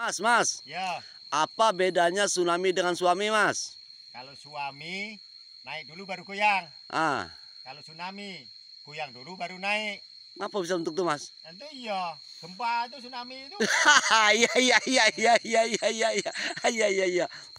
Mas, Mas. Ya. Apa bedanya tsunami dengan suami, Mas? Kalau suami naik dulu baru goyang. Ah. Kalau tsunami goyang dulu baru naik. Apa bisa untuk tuh mas? Itu iya, gempa itu tsunami itu. Iya iya iya iya iya iya iya iya iya iya.